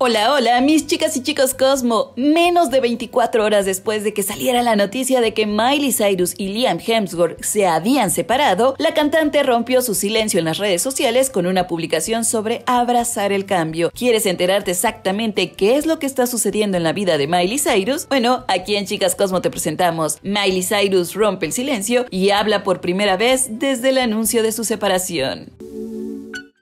Hola, hola, mis chicas y chicos Cosmo. Menos de 24 horas después de que saliera la noticia de que Miley Cyrus y Liam Hemsworth se habían separado, la cantante rompió su silencio en las redes sociales con una publicación sobre abrazar el cambio. ¿Quieres enterarte exactamente qué es lo que está sucediendo en la vida de Miley Cyrus? Bueno, aquí en Chicas Cosmo te presentamos. Miley Cyrus rompe el silencio y habla por primera vez desde el anuncio de su separación.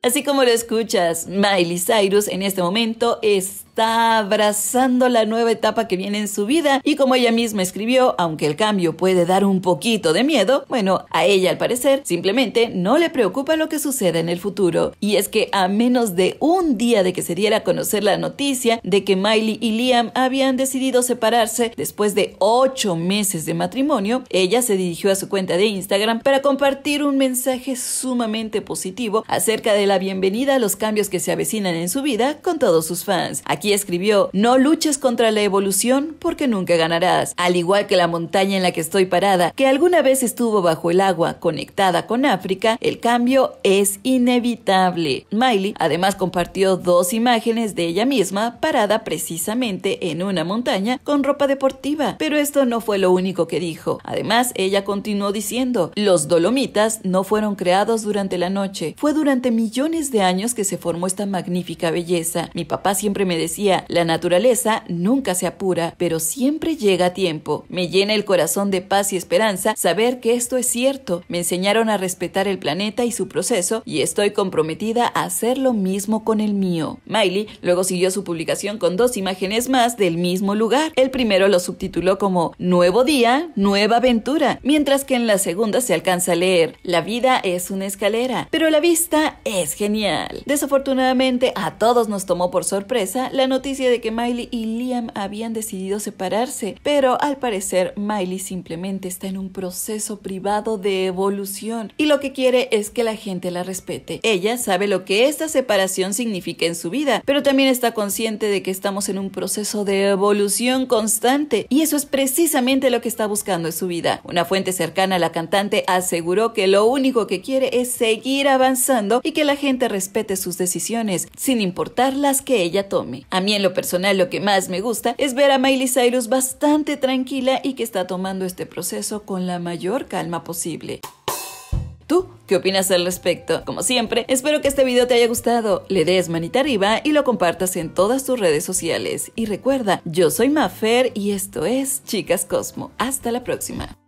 Así como lo escuchas, Miley Cyrus en este momento es está abrazando la nueva etapa que viene en su vida y como ella misma escribió, aunque el cambio puede dar un poquito de miedo, bueno, a ella al parecer simplemente no le preocupa lo que suceda en el futuro. Y es que a menos de un día de que se diera a conocer la noticia de que Miley y Liam habían decidido separarse después de ocho meses de matrimonio, ella se dirigió a su cuenta de Instagram para compartir un mensaje sumamente positivo acerca de la bienvenida a los cambios que se avecinan en su vida con todos sus fans. Aquí y escribió, no luches contra la evolución porque nunca ganarás, al igual que la montaña en la que estoy parada, que alguna vez estuvo bajo el agua, conectada con África, el cambio es inevitable. Miley además compartió dos imágenes de ella misma parada precisamente en una montaña con ropa deportiva, pero esto no fue lo único que dijo. Además, ella continuó diciendo, los dolomitas no fueron creados durante la noche, fue durante millones de años que se formó esta magnífica belleza. Mi papá siempre me decía decía, la naturaleza nunca se apura, pero siempre llega a tiempo. Me llena el corazón de paz y esperanza saber que esto es cierto. Me enseñaron a respetar el planeta y su proceso y estoy comprometida a hacer lo mismo con el mío. Miley luego siguió su publicación con dos imágenes más del mismo lugar. El primero lo subtituló como Nuevo día, nueva aventura, mientras que en la segunda se alcanza a leer La vida es una escalera, pero la vista es genial. Desafortunadamente a todos nos tomó por sorpresa la noticia de que Miley y Liam habían decidido separarse, pero al parecer Miley simplemente está en un proceso privado de evolución y lo que quiere es que la gente la respete. Ella sabe lo que esta separación significa en su vida, pero también está consciente de que estamos en un proceso de evolución constante y eso es precisamente lo que está buscando en su vida. Una fuente cercana a la cantante aseguró que lo único que quiere es seguir avanzando y que la gente respete sus decisiones, sin importar las que ella tome. A mí en lo personal lo que más me gusta es ver a Miley Cyrus bastante tranquila y que está tomando este proceso con la mayor calma posible. ¿Tú qué opinas al respecto? Como siempre, espero que este video te haya gustado, le des manita arriba y lo compartas en todas tus redes sociales. Y recuerda, yo soy Mafer y esto es Chicas Cosmo. Hasta la próxima.